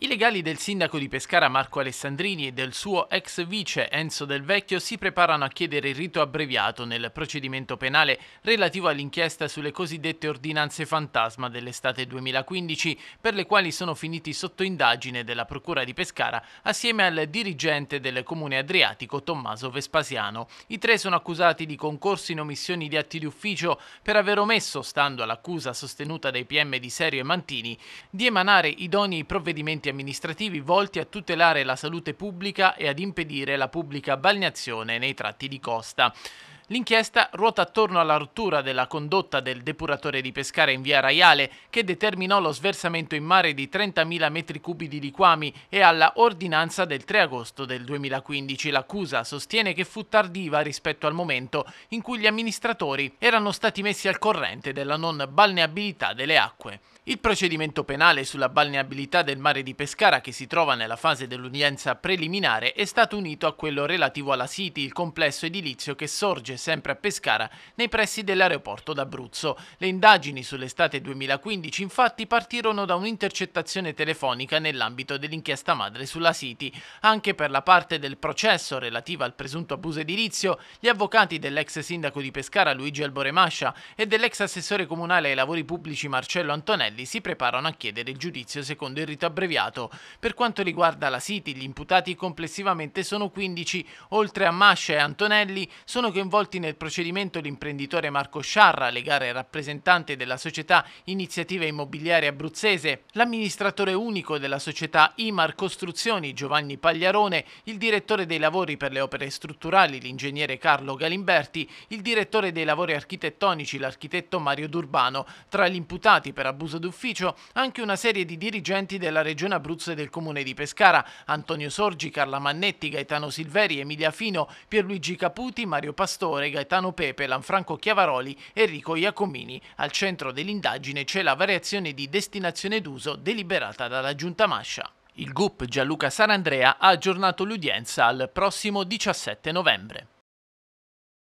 I legali del sindaco di Pescara Marco Alessandrini e del suo ex vice Enzo Del Vecchio si preparano a chiedere il rito abbreviato nel procedimento penale relativo all'inchiesta sulle cosiddette ordinanze fantasma dell'estate 2015, per le quali sono finiti sotto indagine della Procura di Pescara assieme al dirigente del comune adriatico Tommaso Vespasiano. I tre sono accusati di concorso in omissioni di atti di ufficio per aver omesso, stando all'accusa sostenuta dai PM di Serio e Mantini, di emanare idonei provvedimenti provvedimenti amministrativi volti a tutelare la salute pubblica e ad impedire la pubblica balneazione nei tratti di costa. L'inchiesta ruota attorno alla rottura della condotta del depuratore di Pescara in via Raiale che determinò lo sversamento in mare di 30.000 m3 di liquami e alla ordinanza del 3 agosto del 2015. L'accusa sostiene che fu tardiva rispetto al momento in cui gli amministratori erano stati messi al corrente della non balneabilità delle acque. Il procedimento penale sulla balneabilità del mare di Pescara che si trova nella fase dell'udienza preliminare è stato unito a quello relativo alla City, il complesso edilizio che sorge sempre a Pescara, nei pressi dell'aeroporto d'Abruzzo. Le indagini sull'estate 2015 infatti partirono da un'intercettazione telefonica nell'ambito dell'inchiesta madre sulla City. Anche per la parte del processo relativa al presunto abuso edilizio, gli avvocati dell'ex sindaco di Pescara Luigi Alboremascia e dell'ex assessore comunale ai lavori pubblici Marcello Antonelli si preparano a chiedere il giudizio secondo il rito abbreviato. Per quanto riguarda la City, gli imputati complessivamente sono 15, oltre a Mascia e Antonelli sono coinvolti coinvolti nel procedimento l'imprenditore Marco Sciarra, legale rappresentante della società Iniziativa Immobiliare Abruzzese, l'amministratore unico della società Imar Costruzioni Giovanni Pagliarone, il direttore dei lavori per le opere strutturali l'ingegnere Carlo Galimberti, il direttore dei lavori architettonici l'architetto Mario D'Urbano, tra gli imputati per abuso d'ufficio anche una serie di dirigenti della regione Abruzzo e del comune di Pescara, Antonio Sorgi, Carla Mannetti, Gaetano Silveri, Emilia Fino, Pierluigi Caputi, Mario Pastore, senatore Gaetano Pepe, Lanfranco Chiavaroli, Enrico Iacomini. Al centro dell'indagine c'è la variazione di destinazione d'uso deliberata dalla Giunta Mascia. Il GUP Gianluca Sarandrea ha aggiornato l'udienza al prossimo 17 novembre.